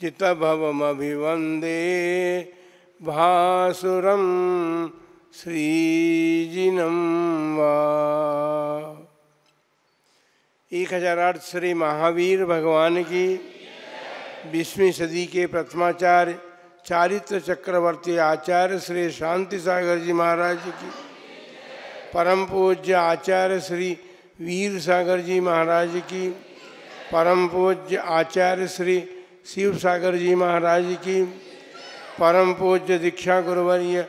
चितभवमभिवन्दे भासुरं श्रीजिनं वा एक हजार आठ श्री महावीर भगवान की बीसवीं सदी के प्रथमाचार्य चारित्र चक्रवर्ती आचार्य श्री शांति सागर जी महाराज की परम पूज्य आचार्य श्री वीर सागर जी महाराज की परम पूज्य आचार्य श्री शिव सागर जी महाराज की परम पूज्य दीक्षा गुरुवर्य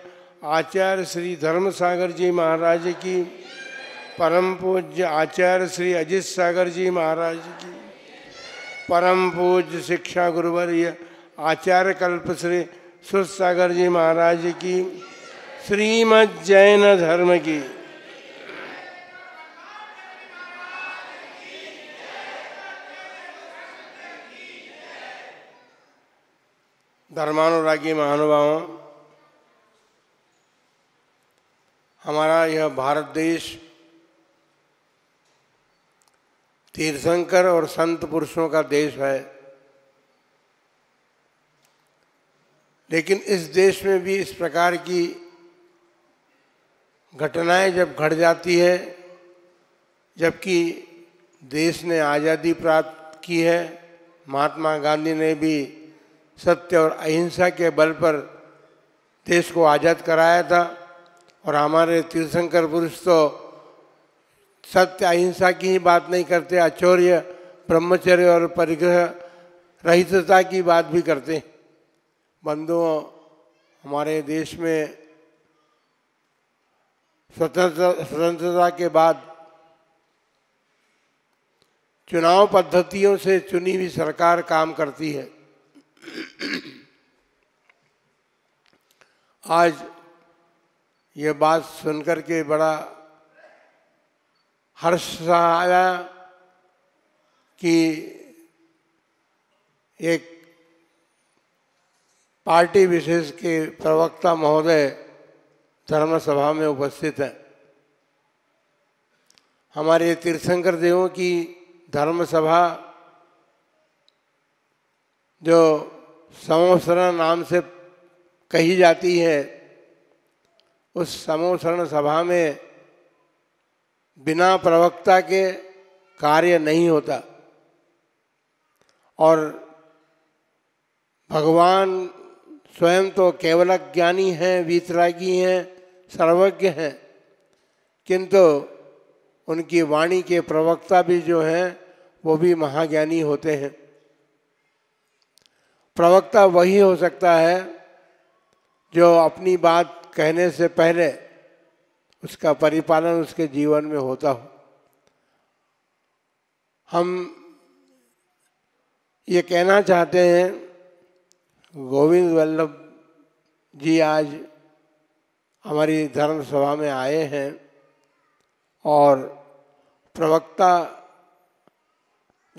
आचार्य श्री धर्म सागर जी महाराज की परम पूज्य आचार्य श्री अजित सागर जी महाराज की परम पूज्य शिक्षा गुरुवर्य आचार्य कल्प श्री सुर सागर जी महाराज की श्रीमद जैन धर्म की धर्मानुरागी महानुभावों हमारा यह भारत देश तीर्थंकर और संत पुरुषों का देश है लेकिन इस देश में भी इस प्रकार की घटनाएं जब घट जाती है जबकि देश ने आज़ादी प्राप्त की है महात्मा गांधी ने भी सत्य और अहिंसा के बल पर देश को आज़ाद कराया था और हमारे तीर्थंकर पुरुष तो सत्य अहिंसा की ही बात नहीं करते आचौर्य ब्रह्मचर्य और परिग्रह रहितता की बात भी करते बंधुओं हमारे देश में स्वतंत्रता स्वतंत्रता के बाद चुनाव पद्धतियों से चुनी हुई सरकार काम करती है आज ये बात सुनकर के बड़ा हर्ष आया कि एक पार्टी विशेष के प्रवक्ता महोदय धर्मसभा में उपस्थित हैं हमारे तीर्थंकर देवों की धर्मसभा जो समोसरण नाम से कही जाती है उस समोसरण सभा में बिना प्रवक्ता के कार्य नहीं होता और भगवान स्वयं तो केवल ज्ञानी हैं वीतरागी हैं सर्वज्ञ हैं किंतु उनकी वाणी के प्रवक्ता भी जो हैं वो भी महाज्ञानी होते हैं प्रवक्ता वही हो सकता है जो अपनी बात कहने से पहले उसका परिपालन उसके जीवन में होता हो हम ये कहना चाहते हैं गोविंद वल्लभ जी आज हमारी धर्म सभा में आए हैं और प्रवक्ता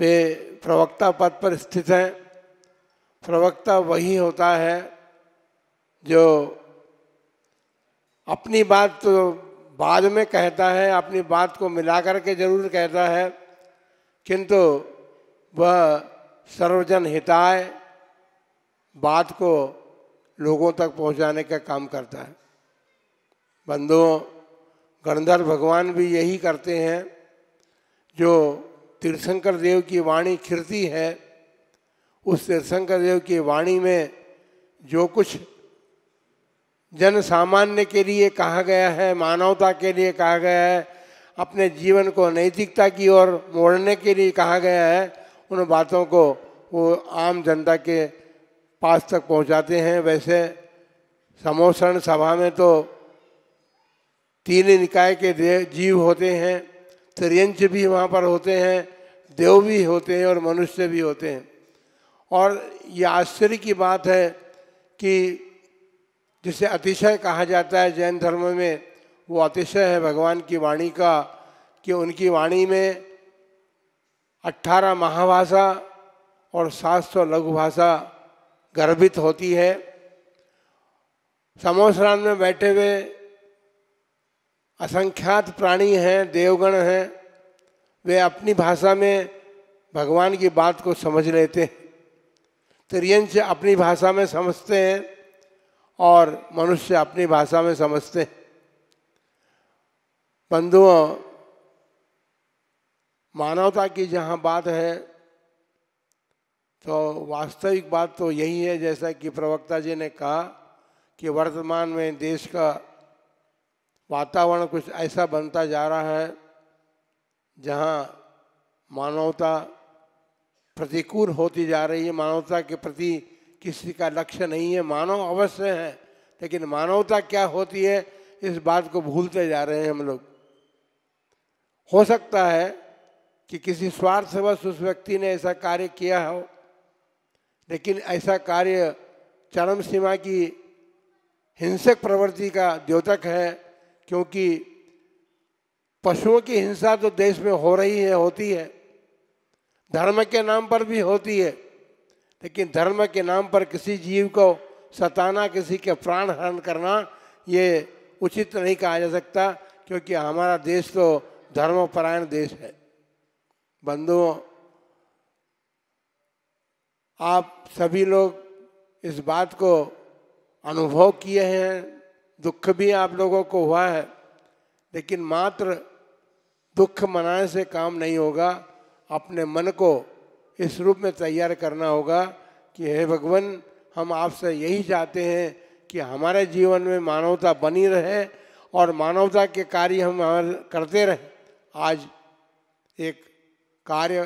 वे प्रवक्ता पद पर स्थित हैं प्रवक्ता वही होता है जो अपनी बात तो बाद में कहता है अपनी बात को मिला के जरूर कहता है किंतु वह सर्वजन हिताय बात को लोगों तक पहुंचाने का काम करता है बंधुओं गणधर भगवान भी यही करते हैं जो तीर्थशंकर देव की वाणी खिरती है उससे शंकरदेव की वाणी में जो कुछ जन सामान्य के लिए कहा गया है मानवता के लिए कहा गया है अपने जीवन को नैतिकता की ओर मोड़ने के लिए कहा गया है उन बातों को वो आम जनता के पास तक पहुंचाते हैं वैसे समोसरण सभा में तो तीन निकाय के देव जीव होते हैं त्रियंश भी वहाँ पर होते हैं देव भी होते हैं और मनुष्य भी होते हैं और ये आश्चर्य की बात है कि जिसे अतिशय कहा जाता है जैन धर्म में वो अतिशय है भगवान की वाणी का कि उनकी वाणी में 18 महाभाषा और 700 लघु भाषा गर्भित होती है समोसरान में बैठे हुए असंख्यात प्राणी हैं देवगण हैं वे अपनी भाषा में भगवान की बात को समझ लेते हैं तिरयंच अपनी भाषा में समझते हैं और मनुष्य अपनी भाषा में समझते हैं बंधुओं मानवता की जहाँ बात है तो वास्तविक बात तो यही है जैसा कि प्रवक्ता जी ने कहा कि वर्तमान में देश का वातावरण कुछ ऐसा बनता जा रहा है जहाँ मानवता प्रतिकूल होती जा रही है मानवता के प्रति किसी का लक्ष्य नहीं है मानव अवश्य है लेकिन मानवता क्या होती है इस बात को भूलते जा रहे हैं हम लोग हो सकता है कि किसी स्वार्थवश उस व्यक्ति ने ऐसा कार्य किया हो लेकिन ऐसा कार्य चरम सीमा की हिंसक प्रवृत्ति का द्योतक है क्योंकि पशुओं की हिंसा तो देश में हो रही है होती है धर्म के नाम पर भी होती है लेकिन धर्म के नाम पर किसी जीव को सताना किसी के प्राण हरण करना ये उचित नहीं कहा जा सकता क्योंकि हमारा देश तो धर्मपरायण देश है बंधुओं आप सभी लोग इस बात को अनुभव किए हैं दुख भी आप लोगों को हुआ है लेकिन मात्र दुख मनाने से काम नहीं होगा अपने मन को इस रूप में तैयार करना होगा कि हे भगवान हम आपसे यही चाहते हैं कि हमारे जीवन में मानवता बनी रहे और मानवता के कार्य हम करते रहे आज एक कार्य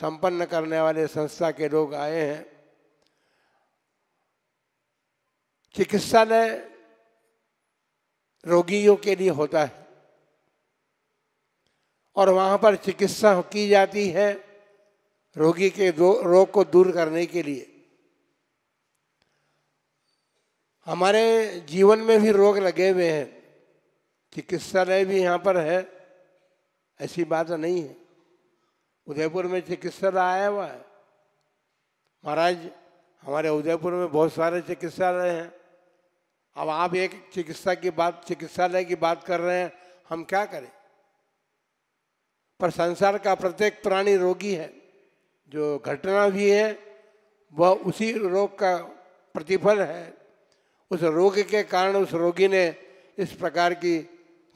संपन्न करने वाले संस्था के लोग आए हैं चिकित्सालय रोगियों के लिए होता है और वहाँ पर चिकित्सा की जाती है रोगी के रोग को दूर करने के लिए हमारे जीवन में भी रोग लगे हुए हैं चिकित्सालय भी यहाँ पर है ऐसी बात नहीं है उदयपुर में चिकित्सालय आया हुआ है महाराज हमारे उदयपुर में बहुत सारे चिकित्सालय हैं अब आप एक चिकित्सा की बात चिकित्सालय की बात कर रहे हैं हम क्या करें पर संसार का प्रत्येक प्राणी रोगी है जो घटना भी है वह उसी रोग का प्रतिफल है उस रोग के कारण उस रोगी ने इस प्रकार की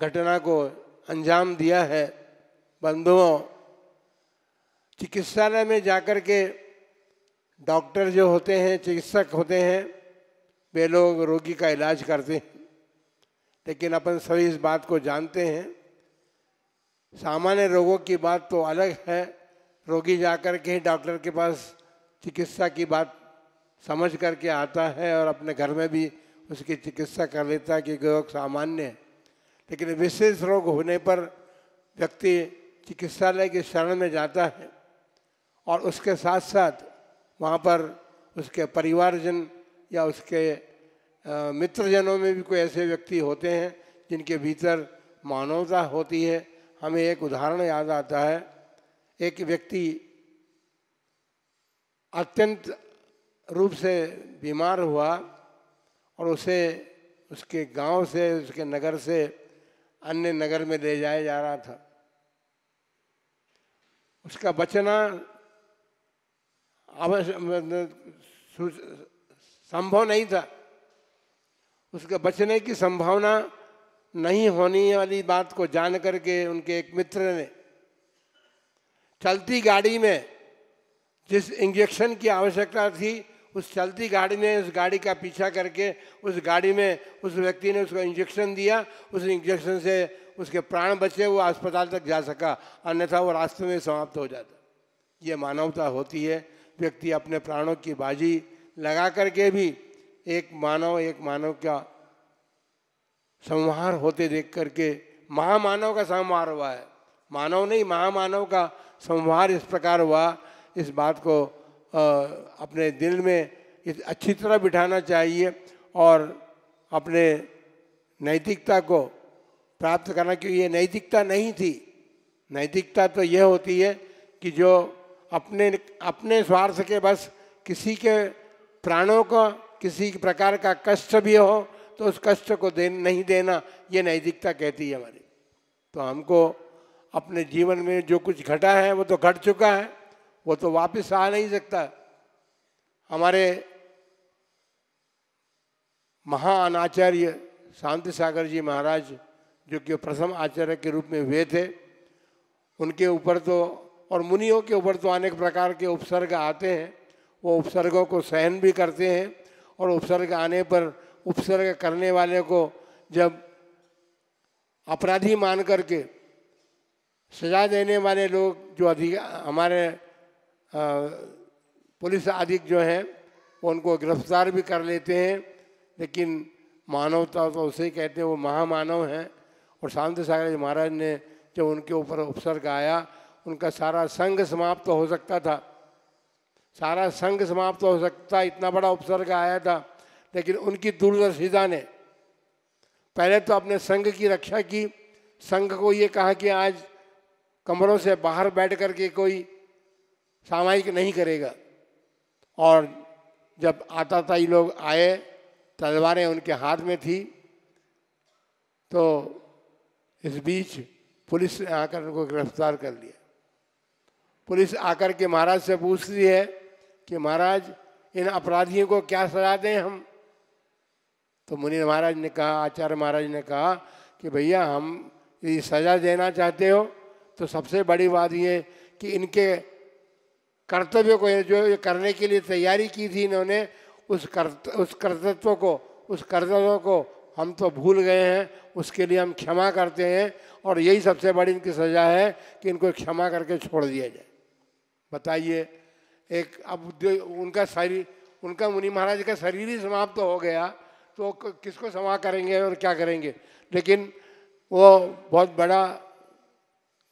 घटना को अंजाम दिया है बंधुओं चिकित्सालय में जाकर के डॉक्टर जो होते हैं चिकित्सक होते हैं वे लोग रोगी का इलाज करते हैं लेकिन अपन सभी इस बात को जानते हैं सामान्य रोगों की बात तो अलग है रोगी जाकर के डॉक्टर के पास चिकित्सा की बात समझ करके आता है और अपने घर में भी उसकी चिकित्सा कर लेता है कि रोग सामान्य है लेकिन विशेष रोग होने पर व्यक्ति चिकित्सालय के शरण में जाता है और उसके साथ साथ वहाँ पर उसके परिवारजन या उसके मित्रजनों में भी कोई ऐसे व्यक्ति होते हैं जिनके भीतर मानवता होती है हमें एक उदाहरण याद आता है एक व्यक्ति अत्यंत रूप से बीमार हुआ और उसे उसके गांव से उसके नगर से अन्य नगर में ले जाया जा रहा था उसका बचना संभव नहीं था उसके बचने की संभावना नहीं होने वाली बात को जान करके उनके एक मित्र ने चलती गाड़ी में जिस इंजेक्शन की आवश्यकता थी उस चलती गाड़ी में उस गाड़ी का पीछा करके उस गाड़ी में उस व्यक्ति ने उसको इंजेक्शन दिया उस इंजेक्शन से उसके प्राण बचे वो अस्पताल तक जा सका अन्यथा वो रास्ते में समाप्त हो जाता ये मानवता होती है व्यक्ति अपने प्राणों की बाजी लगा करके भी एक मानव एक मानव का संहार होते देख करके महामानव का संहार हुआ है मानव नहीं महामानव का संहार इस प्रकार हुआ इस बात को आ, अपने दिल में इस अच्छी तरह बिठाना चाहिए और अपने नैतिकता को प्राप्त करना क्योंकि ये नैतिकता नहीं थी नैतिकता तो यह होती है कि जो अपने अपने स्वार्थ के बस किसी के प्राणों का किसी प्रकार का कष्ट भी हो तो उस कष्ट को दे नहीं देना ये नैतिकता कहती है हमारी तो हमको अपने जीवन में जो कुछ घटा है वो तो घट चुका है वो तो वापस आ नहीं सकता हमारे महाअनाचार्य शांति सागर जी महाराज जो कि प्रथम आचार्य के रूप में हुए थे उनके ऊपर तो और मुनियों के ऊपर तो अनेक प्रकार के उपसर्ग आते हैं वो उपसर्गों को सहन भी करते हैं और उपसर्ग आने पर उपसर्ग करने वाले को जब अपराधी मान करके सजा देने वाले लोग जो अधिक हमारे पुलिस अधिक जो हैं उनको गिरफ्तार भी कर लेते हैं लेकिन मानवता तो उसे कहते हैं वो महामानव हैं और शांति सागर जी महाराज ने जब उनके ऊपर उपसर्ग आया उनका सारा संघ समाप्त तो हो सकता था सारा संघ समाप्त तो हो सकता इतना बड़ा उपसर्ग आया था लेकिन उनकी दूरदर्शिता ने पहले तो अपने संघ की रक्षा की संघ को ये कहा कि आज कमरों से बाहर बैठ कर के कोई सामायिक नहीं करेगा और जब ये लोग आए तलवारें उनके हाथ में थी तो इस बीच पुलिस ने आकर उनको गिरफ्तार कर लिया पुलिस आकर के महाराज से पूछती है कि महाराज इन अपराधियों को क्या सजा दें हम तो मुनि महाराज ने कहा आचार्य महाराज ने कहा कि भैया हम यदि सजा देना चाहते हो तो सबसे बड़ी बात ये कि इनके कर्तव्य को जो ये करने के लिए तैयारी की थी इन्होंने उस कर्त उस कर्तत्व को उस कर्तव्य को हम तो भूल गए हैं उसके लिए हम क्षमा करते हैं और यही सबसे बड़ी इनकी सज़ा है कि इनको क्षमा करके छोड़ दिया जाए बताइए एक अब उनका शरीर उनका मुनि महाराज का शरीर ही समाप्त तो हो गया तो किसको क्षमा करेंगे और क्या करेंगे लेकिन वो बहुत बड़ा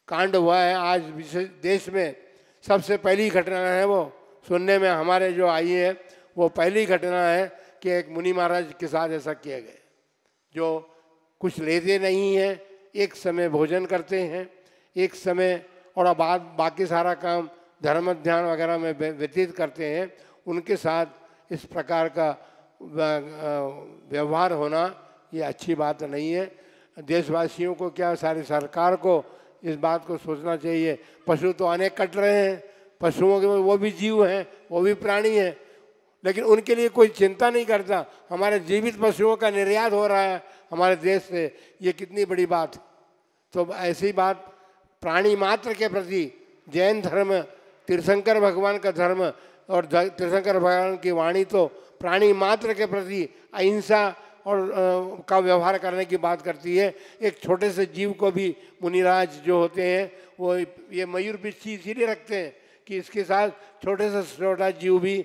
कांड हुआ है आज विशेष देश में सबसे पहली घटना है वो सुनने में हमारे जो आई है वो पहली घटना है कि एक मुनि महाराज के साथ ऐसा किया गया जो कुछ लेते नहीं हैं एक समय भोजन करते हैं एक समय और बाद बाकी सारा काम धर्म ध्यान वगैरह में व्यतीत करते हैं उनके साथ इस प्रकार का व्यवहार होना ये अच्छी बात नहीं है देशवासियों को क्या सारी सरकार को इस बात को सोचना चाहिए पशु तो अनेक कट रहे हैं पशुओं के वो भी जीव हैं वो भी प्राणी हैं लेकिन उनके लिए कोई चिंता नहीं करता हमारे जीवित पशुओं का निर्यात हो रहा है हमारे देश से ये कितनी बड़ी बात तो ऐसी बात प्राणी मात्र के प्रति जैन धर्म तीर्थंकर भगवान का धर्म और तीर्थंकर भगवान की वाणी तो प्राणी मात्र के प्रति अहिंसा और आ, का व्यवहार करने की बात करती है एक छोटे से जीव को भी मुनिराज जो होते हैं वो ये मयूर बिच्छी इसीलिए रखते हैं कि इसके साथ छोटे से छोटा जीव भी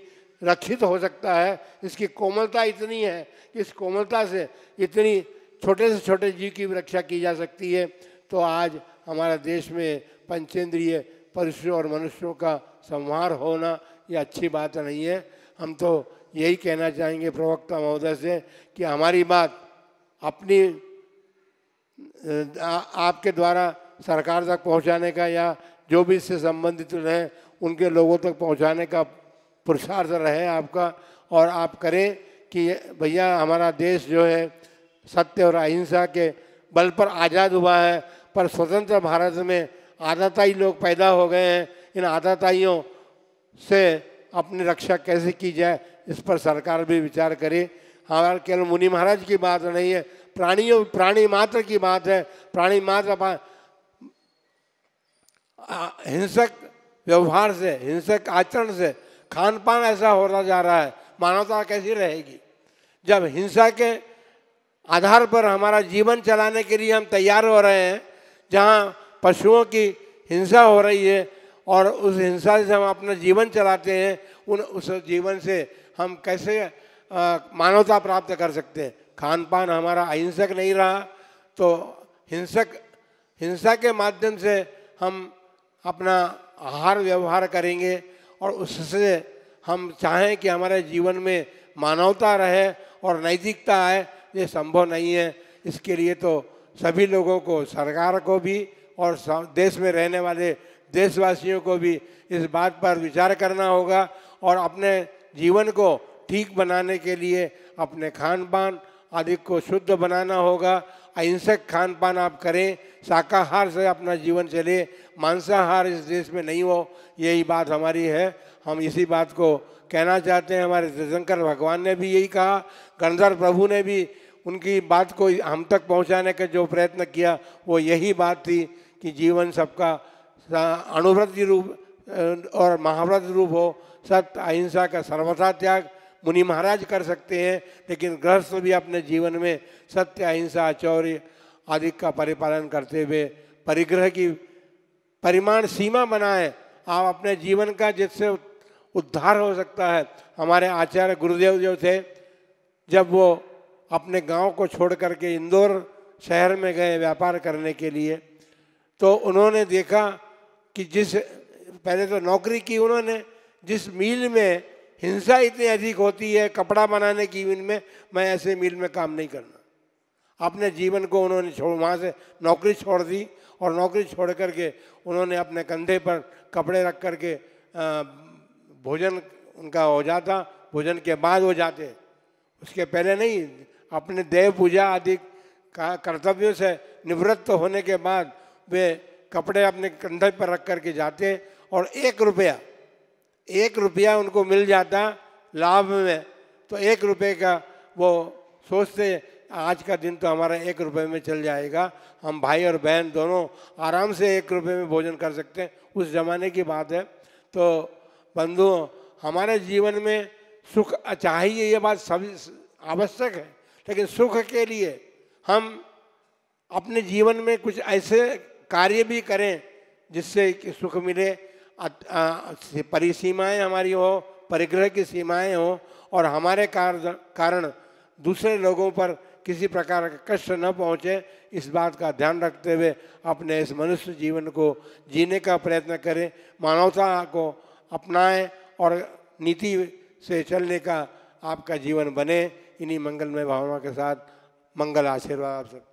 रक्षित हो सकता है इसकी कोमलता इतनी है कि इस कोमलता से इतनी छोटे से छोटे जीव की रक्षा की जा सकती है तो आज हमारे देश में पंचेंद्रीय पशु और मनुष्यों का संहार होना ये अच्छी बात नहीं है हम तो यही कहना चाहेंगे प्रवक्ता महोदय से कि हमारी बात अपनी आ, आपके द्वारा सरकार तक पहुंचाने का या जो भी इससे संबंधित रहें उनके लोगों तक पहुंचाने का पुरुषार्थ रहे आपका और आप करें कि भैया हमारा देश जो है सत्य और अहिंसा के बल पर आज़ाद हुआ है पर स्वतंत्र भारत में आदाताई लोग पैदा हो गए हैं इन आदाताइयों से अपनी रक्षा कैसे की जाए इस पर सरकार भी विचार करे हमारे केवल मुनि महाराज की बात नहीं है प्राणियों प्राणी मात्र की बात है प्राणी मात्र हिंसक व्यवहार से हिंसक आचरण से खान पान ऐसा होता जा रहा है मानवता कैसी रहेगी जब हिंसा के आधार पर हमारा जीवन चलाने के लिए हम तैयार हो रहे हैं जहाँ पशुओं की हिंसा हो रही है और उस हिंसा से हम अपना जीवन चलाते हैं उन उस जीवन से हम कैसे मानवता प्राप्त कर सकते हैं खान पान हमारा अहिंसक नहीं रहा तो हिंसक हिंसा के माध्यम से हम अपना आहार व्यवहार करेंगे और उससे हम चाहें कि हमारे जीवन में मानवता रहे और नैतिकता आए ये संभव नहीं है इसके लिए तो सभी लोगों को सरकार को भी और देश में रहने वाले देशवासियों को भी इस बात पर विचार करना होगा और अपने जीवन को ठीक बनाने के लिए अपने खान पान आदि को शुद्ध बनाना होगा अहिंसक खान पान आप करें शाकाहार से अपना जीवन चले मांसाहार इस देश में नहीं हो यही बात हमारी है हम इसी बात को कहना चाहते हैं हमारे जयशंकर भगवान ने भी यही कहा गणधर प्रभु ने भी उनकी बात को हम तक पहुंचाने का जो प्रयत्न किया वो यही बात थी कि जीवन सबका अनुव्रत रूप और महाव्रत रूप हो सत्य अहिंसा का सर्वथा त्याग मुनि महाराज कर सकते हैं लेकिन गृहस्थ भी अपने जीवन में सत्य अहिंसा आचौर्य आदि का परिपालन करते हुए परिग्रह की परिमाण सीमा बनाए आप अपने जीवन का जिससे उद्धार हो सकता है हमारे आचार्य गुरुदेव जो थे जब वो अपने गांव को छोड़ के इंदौर शहर में गए व्यापार करने के लिए तो उन्होंने देखा कि जिस पहले तो नौकरी की उन्होंने जिस मिल में हिंसा इतनी अधिक होती है कपड़ा बनाने की मिल में मैं ऐसे मिल में काम नहीं करना अपने जीवन को उन्होंने छोड़ वहाँ से नौकरी छोड़ दी और नौकरी छोड़ करके उन्होंने अपने कंधे पर कपड़े रख करके भोजन उनका हो जाता भोजन के बाद हो जाते उसके पहले नहीं अपने देव पूजा आदि का कर्तव्यों से निवृत्त होने के बाद वे कपड़े अपने कंधे पर रख करके जाते और एक रुपया एक रुपया उनको मिल जाता लाभ में तो एक रुपये का वो सोचते आज का दिन तो हमारा एक रुपये में चल जाएगा हम भाई और बहन दोनों आराम से एक रुपये में भोजन कर सकते हैं उस ज़माने की बात है तो बंधुओं हमारे जीवन में सुख चाहिए ये बात सभी आवश्यक है लेकिन सुख के लिए हम अपने जीवन में कुछ ऐसे कार्य भी करें जिससे कि सुख मिले परिसीमाएँ हमारी हो परिग्रह की सीमाएं हो और हमारे कारण दूसरे लोगों पर किसी प्रकार का कष्ट न पहुँचे इस बात का ध्यान रखते हुए अपने इस मनुष्य जीवन को जीने का प्रयत्न करें मानवता को अपनाएं और नीति से चलने का आपका जीवन बने इन्हीं मंगलमय भावना के साथ मंगल आशीर्वाद आप सब